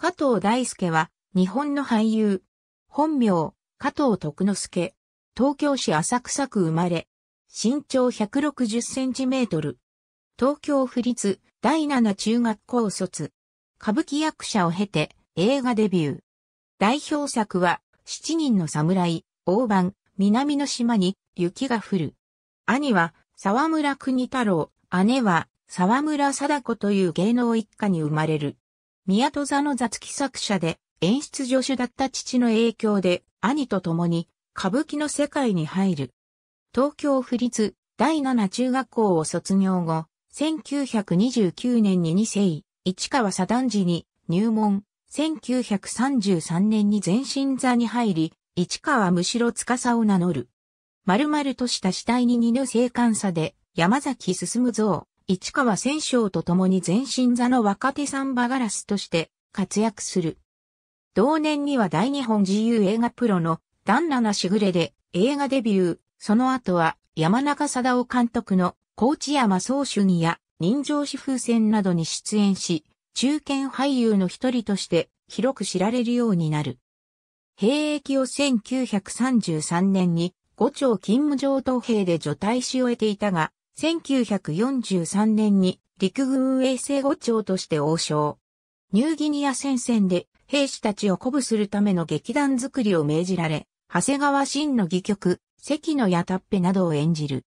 加藤大輔は、日本の俳優。本名、加藤徳之助。東京市浅草区生まれ。身長160センチメートル。東京府立第七中学校卒。歌舞伎役者を経て映画デビュー。代表作は、七人の侍、大番、南の島に雪が降る。兄は沢村国太郎、姉は沢村貞子という芸能一家に生まれる。宮戸座の雑記作者で演出助手だった父の影響で兄と共に歌舞伎の世界に入る。東京府立第七中学校を卒業後、1929年に二世、市川左段次に入門、1933年に全身座に入り、市川むしろ司を名乗る。丸々とした死体に似ぬ生還さで山崎進む像、市川千章と共に全身座の若手サンバガラスとして活躍する。同年には大日本自由映画プロの旦那なしぐれで映画デビュー、その後は山中貞夫監督の高知山総主義や人情紙風船などに出演し、中堅俳優の一人として広く知られるようになる。兵役を1933年に五町勤務上等兵で除隊し終えていたが、1943年に陸軍衛星護長として王将。ニューギニア戦線で兵士たちを鼓舞するための劇団作りを命じられ、長谷川真の戯曲、関の矢たっぺなどを演じる。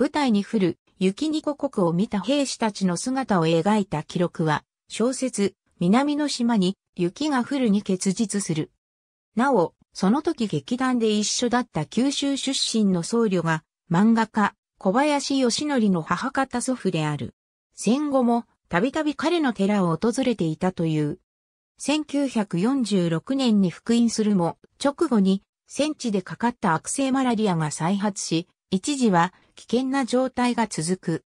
舞台に降る雪に故国を見た兵士たちの姿を描いた記録は、小説、南の島に雪が降るに結実する。なお、その時劇団で一緒だった九州出身の僧侶が漫画家、小林義則の母方祖父である。戦後もたびたび彼の寺を訪れていたという。1946年に復員するも、直後に戦地でかかった悪性マラリアが再発し、一時は危険な状態が続く。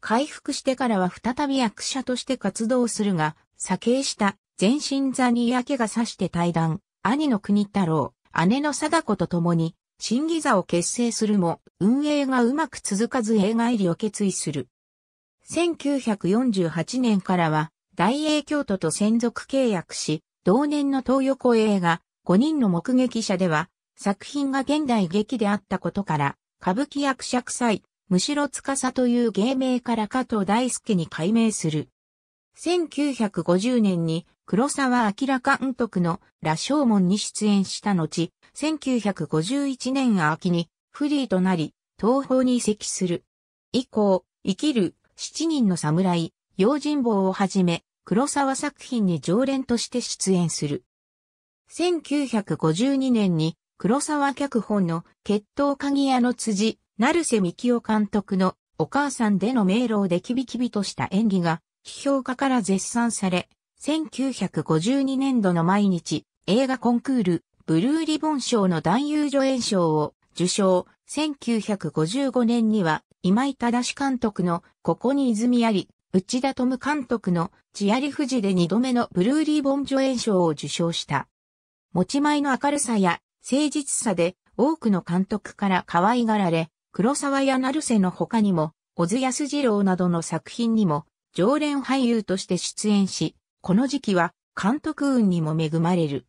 回復してからは再び役者として活動するが、左傾した全身座に嫌気がさして対談、兄の国太郎、姉の貞子と共に新ギザを結成するも、運営がうまく続かず映画入りを決意する。1948年からは、大英京都と専属契約し、同年の東横映画、5人の目撃者では、作品が現代劇であったことから、歌舞伎役者臭い、むしろ司という芸名から加藤大輔に改名する。1950年に黒沢明監督の羅生門に出演した後、1951年秋にフリーとなり、東方に移籍する。以降、生きる七人の侍、用心棒をはじめ、黒沢作品に常連として出演する。1952年に黒沢脚本の決闘鍵屋の辻、成瀬希夫監督のお母さんでの迷路をでキビキビとした演技が批評家から絶賛され、1952年度の毎日映画コンクールブルーリボン賞の男優助演賞を受賞。1955年には今井正監督のここに泉あり、内田智監督のアリ富士で二度目のブルーリボン助演賞を受賞した。持ち前の明るさや誠実さで多くの監督から可愛がられ、黒沢や成瀬の他にも、小津安二郎などの作品にも常連俳優として出演し、この時期は監督運にも恵まれる。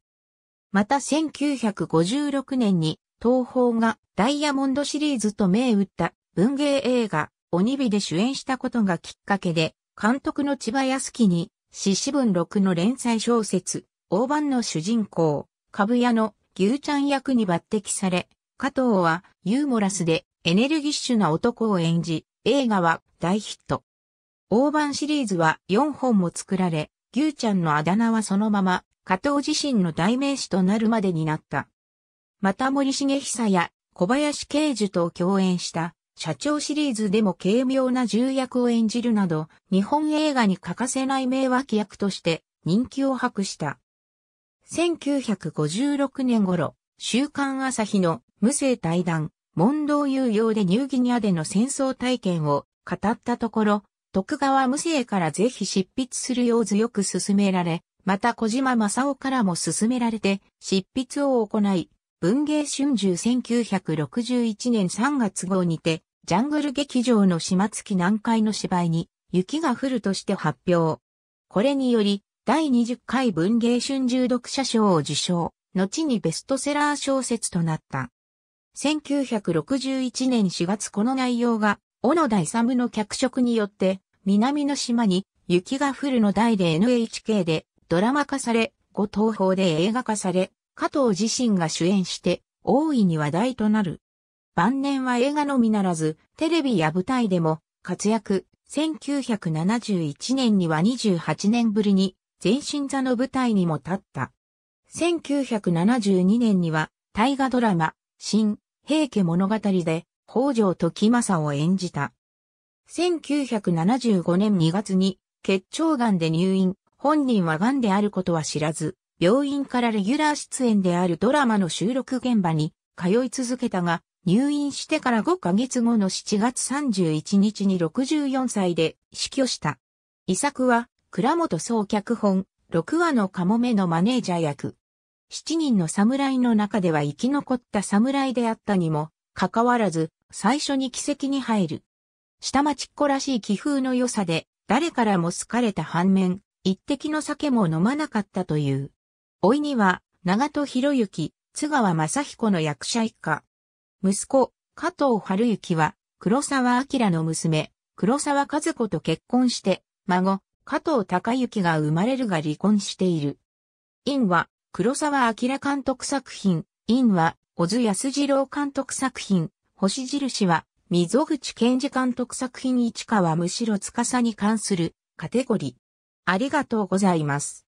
また1956年に東宝がダイヤモンドシリーズと銘打った文芸映画鬼火で主演したことがきっかけで監督の千葉康樹に獅子文録の連載小説大判の主人公株屋の牛ちゃん役に抜擢され加藤はユーモラスでエネルギッシュな男を演じ映画は大ヒット。大判シリーズは4本も作られ、牛ちゃんのあだ名はそのまま、加藤自身の代名詞となるまでになった。また森重久や小林慶樹と共演した社長シリーズでも軽妙な重役を演じるなど、日本映画に欠かせない名脇役として人気を博した。1956年頃、週刊朝日の無声対談、問答有用でニューギニアでの戦争体験を語ったところ、徳川無生からぜひ執筆するよう強く勧められ、また小島正夫からも勧められて、執筆を行い、文芸春秋1961年3月号にて、ジャングル劇場の島月南海の芝居に、雪が降るとして発表。これにより、第20回文芸春秋読者賞を受賞、後にベストセラー小説となった。1961年4月この内容が小野田勇の脚色によって、南の島に雪が降るの代で NHK でドラマ化され、後東方で映画化され、加藤自身が主演して大いに話題となる。晩年は映画のみならず、テレビや舞台でも活躍。1971年には28年ぶりに全身座の舞台にも立った。1972年には大河ドラマ、新、平家物語で北条時政を演じた。1975年2月に結腸癌で入院、本人は癌であることは知らず、病院からレギュラー出演であるドラマの収録現場に通い続けたが、入院してから5ヶ月後の7月31日に64歳で死去した。遺作は、倉本総脚本、6話のカモメのマネージャー役。7人の侍の中では生き残った侍であったにも、かかわらず、最初に奇跡に入る。下町っ子らしい気風の良さで、誰からも好かれた反面、一滴の酒も飲まなかったという。老いには、長戸博之、津川正彦の役者一家。息子、加藤春之は、黒沢明の娘、黒沢和子と結婚して、孫、加藤隆之が生まれるが離婚している。院は、黒沢明監督作品、院は、小津安二郎監督作品、星印は、溝口賢治監督作品市川むしろ司に関するカテゴリー。ありがとうございます。